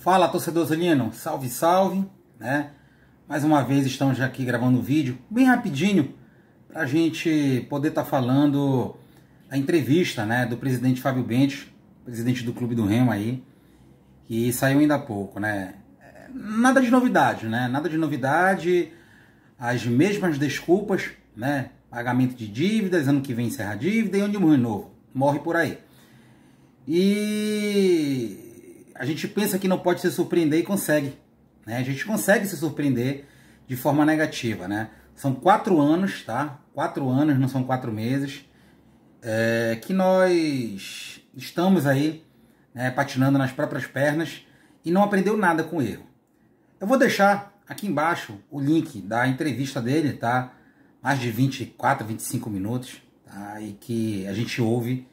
Fala torcedor Zulino, salve, salve, né? Mais uma vez estamos aqui gravando um vídeo bem rapidinho para a gente poder estar tá falando da entrevista, né, do presidente Fábio Bentes, presidente do Clube do Remo aí, que saiu ainda há pouco, né? É, nada de novidade, né? Nada de novidade, as mesmas desculpas, né? Pagamento de dívidas, ano que vem encerra a dívida e onde morre novo, morre por aí. E a gente pensa que não pode se surpreender e consegue. Né? A gente consegue se surpreender de forma negativa, né? São quatro anos, tá? Quatro anos, não são quatro meses, é, que nós estamos aí né, patinando nas próprias pernas e não aprendeu nada com o erro. Eu vou deixar aqui embaixo o link da entrevista dele, tá? Mais de 24, 25 minutos, tá? E que a gente ouve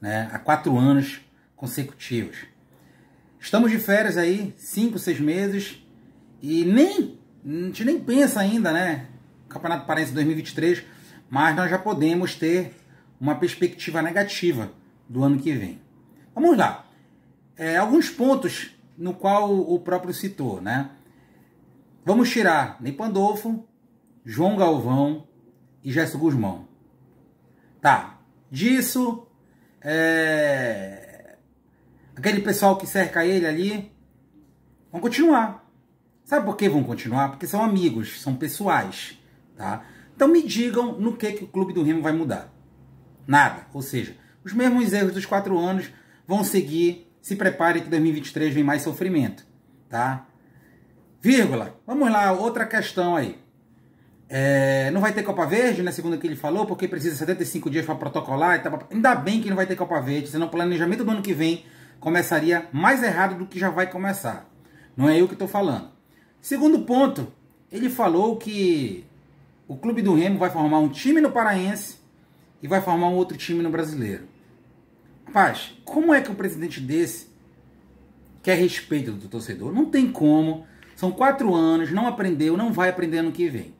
né, há quatro anos consecutivos. Estamos de férias aí, cinco, seis meses, e nem, a gente nem pensa ainda, né? Campeonato Paraense 2023, mas nós já podemos ter uma perspectiva negativa do ano que vem. Vamos lá. É, alguns pontos no qual o próprio citou, né? Vamos tirar Ney Pandolfo, João Galvão e Gerson Guzmão. Tá, disso é, aquele pessoal que cerca ele ali, vão continuar. Sabe por que vão continuar? Porque são amigos, são pessoais, tá? Então me digam no que, que o clube do Remo vai mudar. Nada, ou seja, os mesmos erros dos quatro anos vão seguir, se prepare que 2023 vem mais sofrimento, tá? Vírgula, vamos lá, outra questão aí. É, não vai ter Copa Verde, né? Segundo o que ele falou, porque precisa 75 dias para protocolar e tal. Ainda bem que não vai ter Copa Verde, senão o planejamento do ano que vem começaria mais errado do que já vai começar. Não é eu que estou falando. Segundo ponto, ele falou que o clube do Remo vai formar um time no Paraense e vai formar um outro time no Brasileiro. Rapaz, como é que um presidente desse quer respeito do torcedor? Não tem como. São quatro anos, não aprendeu, não vai aprender ano que vem.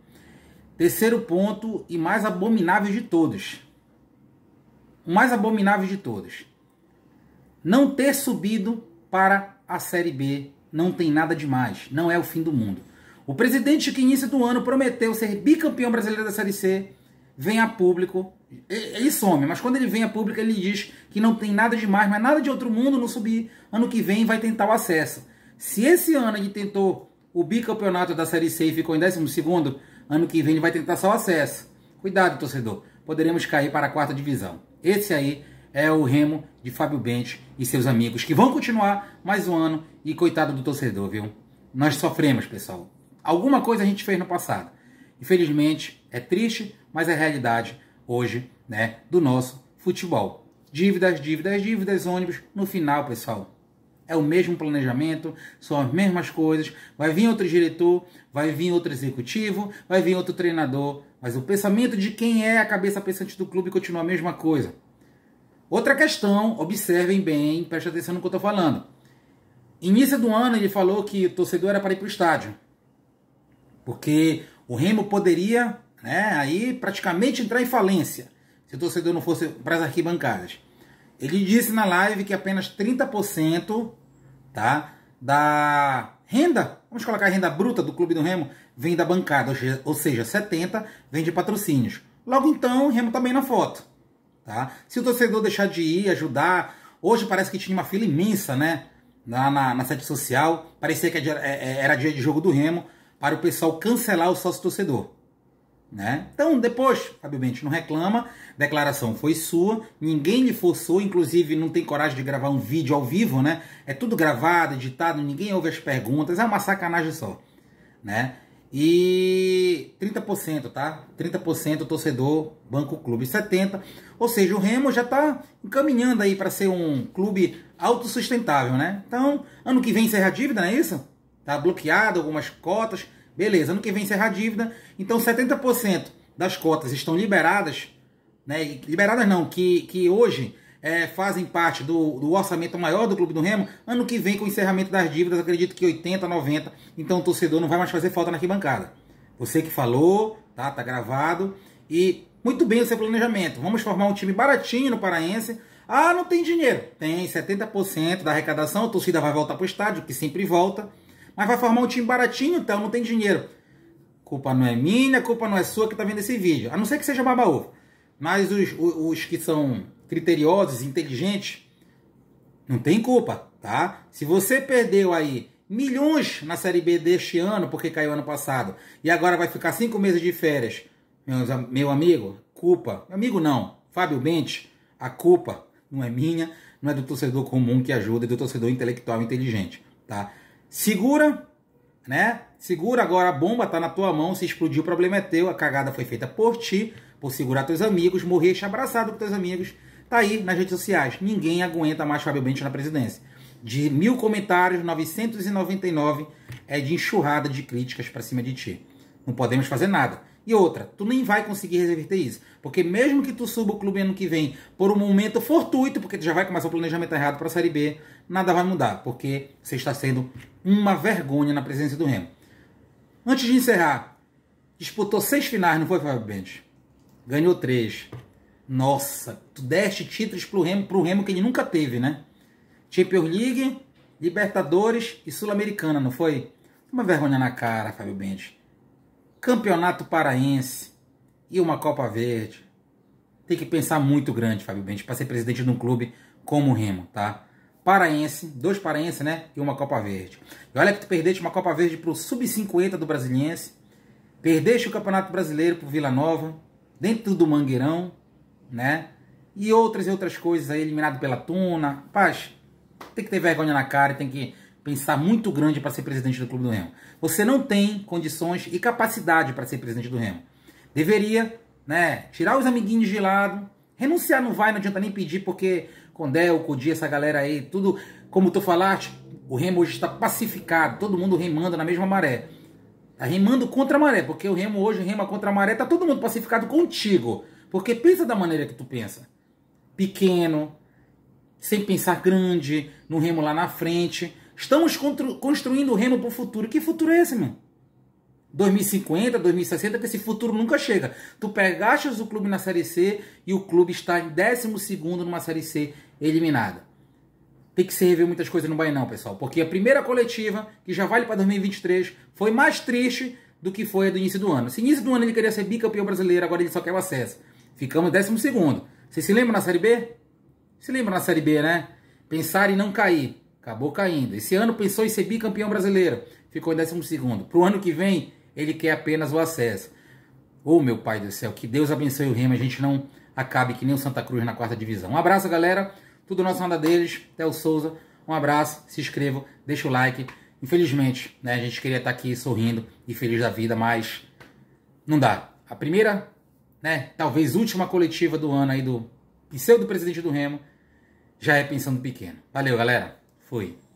Terceiro ponto e mais abominável de todos. O mais abominável de todos. Não ter subido para a Série B não tem nada demais, não é o fim do mundo. O presidente que início do ano prometeu ser bicampeão brasileiro da Série C vem a público, ele some, mas quando ele vem a público ele diz que não tem nada demais, mas nada de outro mundo não subir. Ano que vem vai tentar o acesso. Se esse ano ele tentou o bicampeonato da Série C e ficou em 12 ano que vem ele vai tentar só o acesso. Cuidado, torcedor, poderemos cair para a quarta divisão. Esse aí é o remo de Fábio Bente e seus amigos, que vão continuar mais um ano. E coitado do torcedor, viu? Nós sofremos, pessoal. Alguma coisa a gente fez no passado. Infelizmente, é triste, mas é a realidade hoje né, do nosso futebol. Dívidas, dívidas, dívidas, ônibus. No final, pessoal, é o mesmo planejamento, são as mesmas coisas. Vai vir outro diretor, vai vir outro executivo, vai vir outro treinador, mas o pensamento de quem é a cabeça pensante do clube continua a mesma coisa. Outra questão, observem bem, prestem atenção no que eu estou falando. Início do ano ele falou que o torcedor era para ir para o estádio. Porque o Remo poderia né, aí praticamente entrar em falência se o torcedor não fosse para as arquibancadas. Ele disse na live que apenas 30% tá, da renda, vamos colocar a renda bruta do Clube do Remo, vem da bancada, ou seja, 70% vem de patrocínios. Logo então, o Remo também tá na foto. Tá? Se o torcedor deixar de ir, ajudar. Hoje parece que tinha uma fila imensa, né? Na, na, na sede social. Parecia que é, é, era dia de jogo do Remo para o pessoal cancelar o sócio torcedor. Né? Então, depois, Fábio Bente não reclama, declaração foi sua, ninguém lhe forçou, inclusive não tem coragem de gravar um vídeo ao vivo, né? É tudo gravado, editado, ninguém ouve as perguntas, é uma sacanagem só, né? e 30%, tá? 30% torcedor Banco Clube 70, ou seja, o Remo já está encaminhando aí para ser um clube autossustentável, né? Então, ano que vem encerra a dívida, não é isso? Tá bloqueado algumas cotas, beleza, ano que vem encerra a dívida, então 70% das cotas estão liberadas, né? Liberadas não, que, que hoje é, fazem parte do, do, orçamento maior do Clube do Remo, ano que vem, com o encerramento das dívidas, acredito que 80, 90. Então o torcedor não vai mais fazer falta na arquibancada. Você que falou, tá? Tá gravado. E muito bem o seu planejamento. Vamos formar um time baratinho no Paraense. Ah, não tem dinheiro. Tem 70% da arrecadação, a torcida vai voltar para o estádio, que sempre volta. Mas vai formar um time baratinho, então não tem dinheiro. Culpa não é minha, culpa não é sua que está vendo esse vídeo. A não ser que seja babaú. Mas os, os, os que são criteriosos, inteligentes, não tem culpa, tá? Se você perdeu aí milhões na Série B deste ano, porque caiu ano passado, e agora vai ficar cinco meses de férias, meus, meu amigo, culpa. Meu amigo não, Fábio Bente, a culpa não é minha, não é do torcedor comum que ajuda, é do torcedor intelectual inteligente, tá? Segura, né? Segura agora a bomba, tá na tua mão, se explodir o problema é teu, a cagada foi feita por ti, por segurar teus amigos, morrer abraçado com teus amigos, Tá aí nas redes sociais. Ninguém aguenta mais Fábio Bente na presidência. De mil comentários, 999 é de enxurrada de críticas para cima de ti. Não podemos fazer nada. E outra, tu nem vai conseguir reverter isso. Porque mesmo que tu suba o clube ano que vem por um momento fortuito, porque tu já vai começar o planejamento errado para a Série B, nada vai mudar, porque você está sendo uma vergonha na presença do Remo. Antes de encerrar, disputou seis finais, não foi, Fábio Bente? Ganhou três. Nossa, tu deste títulos pro Remo, pro Remo que ele nunca teve, né? Champions League, Libertadores e Sul-Americana, não foi? Uma vergonha na cara, Fábio Bente. Campeonato Paraense e uma Copa Verde. Tem que pensar muito grande, Fábio Bente, para ser presidente de um clube como o Remo, tá? Paraense, dois paraenses, né? E uma Copa Verde. E olha que tu perdeste uma Copa Verde pro Sub-50 do Brasiliense. Perdeste o Campeonato Brasileiro pro Vila Nova. Dentro do Mangueirão né? E outras e outras coisas aí, eliminado pela Tuna. Paz, tem que ter vergonha na cara, tem que pensar muito grande para ser presidente do Clube do Remo. Você não tem condições e capacidade para ser presidente do Remo. Deveria, né, tirar os amiguinhos de lado, renunciar não vai, não adianta nem pedir, porque Condé, o Codi, essa galera aí, tudo, como tu falaste, o Remo hoje está pacificado, todo mundo remando na mesma maré. Tá remando contra a maré, porque o Remo hoje rema contra a maré, tá todo mundo pacificado contigo. Porque pensa da maneira que tu pensa. Pequeno, sem pensar grande, no remo lá na frente. Estamos construindo o remo para o futuro. Que futuro é esse, mano? 2050, 2060, que esse futuro nunca chega. Tu pegaste o clube na Série C e o clube está em 12 numa Série C eliminada. Tem que se rever muitas coisas no Bainão, pessoal. Porque a primeira coletiva, que já vale para 2023, foi mais triste do que foi a do início do ano. Se início do ano ele queria ser bicampeão brasileiro, agora ele só quer o acesso. Ficamos décimo segundo. você se lembra na Série B? Se lembra na Série B, né? Pensar em não cair. Acabou caindo. Esse ano pensou em ser bicampeão brasileiro. Ficou em décimo segundo. Pro ano que vem, ele quer apenas o acesso. Ô, oh, meu pai do céu, que Deus abençoe o Remo. A gente não acabe que nem o Santa Cruz na quarta divisão. Um abraço, galera. Tudo nosso nada deles. Theo Souza. Um abraço. Se inscreva. Deixa o like. Infelizmente, né? A gente queria estar aqui sorrindo e feliz da vida, mas não dá. A primeira né, talvez última coletiva do ano aí do pseudo-presidente do Remo, já é pensando pequeno. Valeu, galera. Fui.